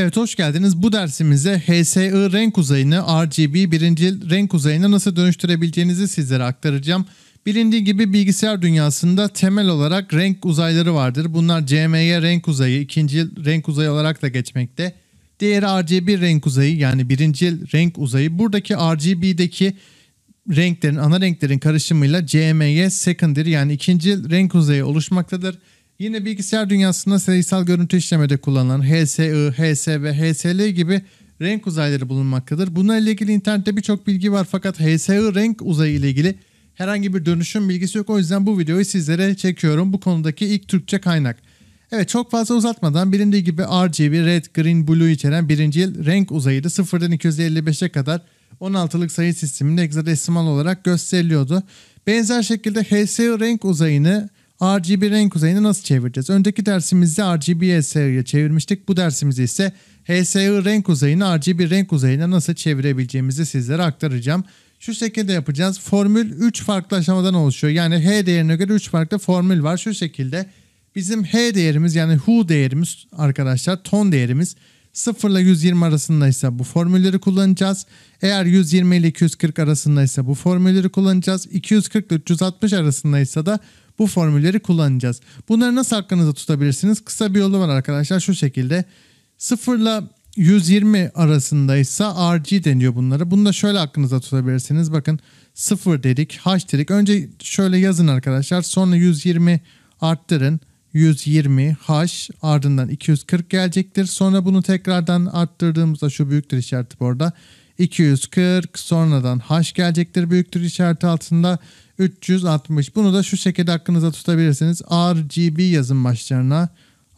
Evet hoş geldiniz. Bu dersimize HSI renk uzayını RGB birincil renk uzayına nasıl dönüştürebileceğinizi sizlere aktaracağım. Bilindiği gibi bilgisayar dünyasında temel olarak renk uzayları vardır. Bunlar CMY renk uzayı, ikinci renk uzayı olarak da geçmekte. Diğer RGB renk uzayı yani birincil renk uzayı. Buradaki RGB'deki renklerin, ana renklerin karışımıyla CMY secondary yani ikinci renk uzayı oluşmaktadır. Yine bilgisayar dünyasında sayısal görüntü işlemede kullanılan HSI, HS ve HSL gibi renk uzayları bulunmaktadır. Bunlarla ilgili internette birçok bilgi var fakat HSI renk uzayı ile ilgili herhangi bir dönüşüm bilgisi yok. O yüzden bu videoyu sizlere çekiyorum. Bu konudaki ilk Türkçe kaynak. Evet çok fazla uzatmadan bilindiği gibi RGB, Red, Green, Blue içeren birinci yıl renk uzayıydı. 0'dan 255'e kadar 16'lık sayı sisteminde hexadesimal olarak gösteriliyordu. Benzer şekilde HSI renk uzayını RGB renk uzayını nasıl çevireceğiz? Önceki dersimizde RGB HSI'ye çevirmiştik. Bu dersimizde ise HSI renk uzayını RGB renk uzayına nasıl çevirebileceğimizi sizlere aktaracağım. Şu şekilde yapacağız. Formül 3 farklı aşamadan oluşuyor. Yani H değerine göre 3 farklı formül var. Şu şekilde bizim H değerimiz yani Hu değerimiz arkadaşlar ton değerimiz 0 ile 120 arasındaysa bu formülleri kullanacağız. Eğer 120 ile 240 arasındaysa bu formülleri kullanacağız. 240 ile 360 arasındaysa da bu formülleri kullanacağız. Bunları nasıl hakkınızda tutabilirsiniz? Kısa bir yolu var arkadaşlar şu şekilde. 0 ile 120 arasındaysa RG deniyor bunlara. Bunu da şöyle aklınıza tutabilirsiniz. Bakın 0 dedik, H dedik. Önce şöyle yazın arkadaşlar. Sonra 120 arttırın. 120 H ardından 240 gelecektir. Sonra bunu tekrardan arttırdığımızda şu büyüktür işareti bu arada. 240 sonradan h gelecektir büyüktür işareti altında 360. Bunu da şu şekilde aklınıza tutabilirsiniz. RGB yazın başlarına.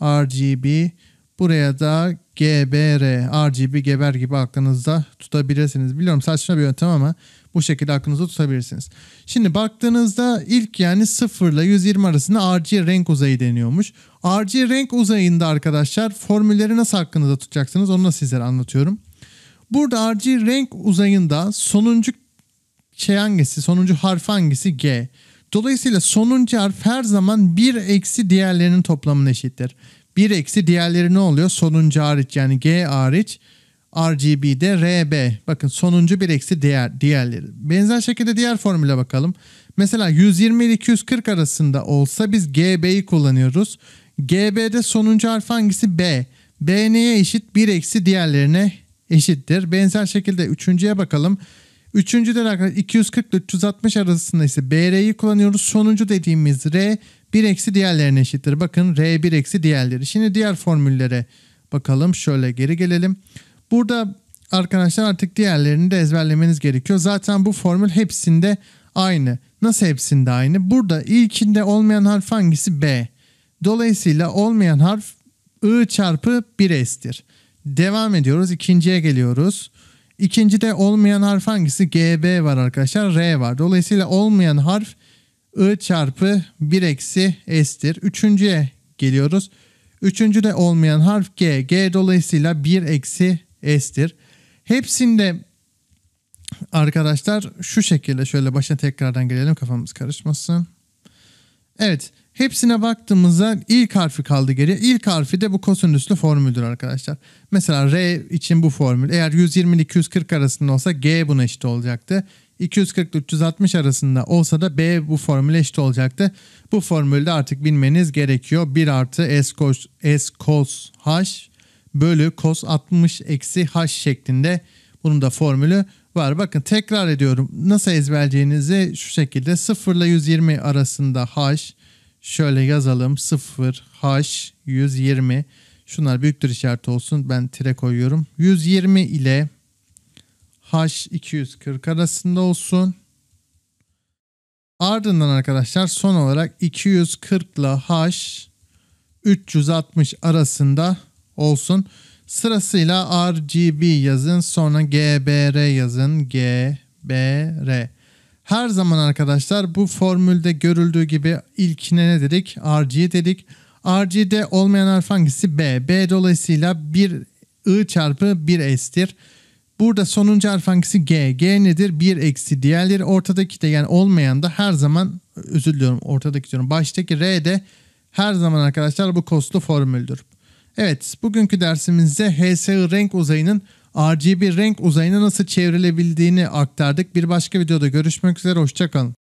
RGB buraya da GBR, RGB, geber gibi aklınızda tutabilirsiniz. Biliyorum saçma bir yöntem ama bu şekilde aklınızda tutabilirsiniz. Şimdi baktığınızda ilk yani 0 ile 120 arasında RGB renk uzayı deniyormuş. RGB renk uzayında arkadaşlar formülleri nasıl aklınızda tutacaksınız onu da sizlere anlatıyorum. Burada RG renk uzayında sonuncu şey hangisi? Sonuncu harf hangisi? G. Dolayısıyla sonuncu harf her zaman 1 eksi diğerlerinin toplamına eşittir. 1 eksi diğerleri ne oluyor? Sonuncu hariç yani G hariç RGB'de RB. Bakın sonuncu bir eksi diğer, diğerleri. Benzer şekilde diğer formüle bakalım. Mesela 120 ile 240 arasında olsa biz GB'yi kullanıyoruz. GB'de sonuncu harf hangisi? B. B neye eşit? 1 eksi diğerlerine eşittir. Benzer şekilde üçüncüye bakalım. Üçüncüde arkadaşlar 240 360 arasında ise BR'yi kullanıyoruz. Sonuncu dediğimiz R 1 eksi diğerlerine eşittir. Bakın R 1 eksi diğerleri. Şimdi diğer formüllere bakalım. Şöyle geri gelelim. Burada arkadaşlar artık diğerlerini de ezberlemeniz gerekiyor. Zaten bu formül hepsinde aynı. Nasıl hepsinde aynı? Burada ilkinde olmayan harf hangisi? B. Dolayısıyla olmayan harf I çarpı 1S'tir. Devam ediyoruz. İkinciye geliyoruz. İkincide olmayan harf hangisi? GB var arkadaşlar. R var. Dolayısıyla olmayan harf I çarpı 1 eksi S'tir. Üçüncüye geliyoruz. Üçüncüde olmayan harf G. G dolayısıyla 1 eksi S'tir. Hepsinde arkadaşlar şu şekilde şöyle başa tekrardan gelelim kafamız karışmasın. Evet Hepsine baktığımızda ilk harfi kaldı geriye. İlk harfi de bu kosinüslü formüldür arkadaşlar. Mesela R için bu formül. Eğer 120 ile 240 arasında olsa G buna eşit olacaktı. 240 ile 360 arasında olsa da B bu formüle eşit olacaktı. Bu formülde artık bilmeniz gerekiyor. 1 artı S cos, S cos H bölü cos 60 eksi H şeklinde bunun da formülü var. Bakın tekrar ediyorum. Nasıl ezberleyeceğinizi şu şekilde 0 ile 120 arasında H Şöyle yazalım 0 H 120 şunlar büyüktür işareti olsun ben tire koyuyorum. 120 ile H 240 arasında olsun. Ardından arkadaşlar son olarak 240 ile H 360 arasında olsun. Sırasıyla RGB yazın sonra GBR yazın GBR. Her zaman arkadaşlar bu formülde görüldüğü gibi ilkine ne dedik? RG dedik. RG'de olmayan harf hangisi? B. B dolayısıyla 1 I çarpı 1 S'tir. Burada sonuncu harf hangisi? G. G nedir? 1 eksi. Diğerleri ortadaki de yani olmayan da her zaman özür diliyorum ortadaki diyorum. Baştaki R de her zaman arkadaşlar bu koslu formüldür. Evet bugünkü dersimizde HSI renk uzayının RGB renk uzayına nasıl çevrilebildiğini aktardık. Bir başka videoda görüşmek üzere hoşçakalın.